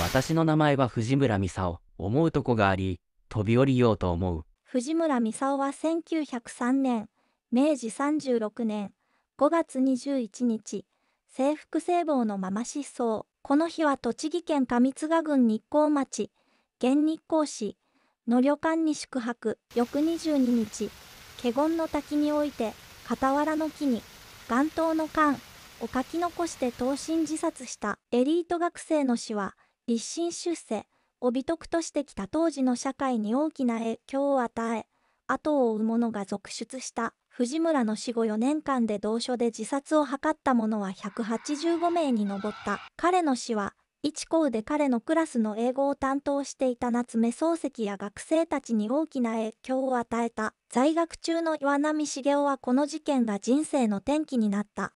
私の名前は藤村美沙思うとこがあり、飛び降りようと思う。藤村美沙は1903年、明治36年5月21日、制服制帽のまま失踪。この日は栃木県上津賀郡日光町、現日光市の旅館に宿泊。翌22日、華厳の滝において、傍らの木に、岩頭の缶を書き残して刀身自殺したエリート学生の死は、立身出世を美徳としてきた当時の社会に大きな影響を与え後を追う者が続出した藤村の死後4年間で同書で自殺を図った者は185名に上った彼の死は一校で彼のクラスの英語を担当していた夏目漱石や学生たちに大きな影響を与えた在学中の岩波茂雄はこの事件が人生の転機になった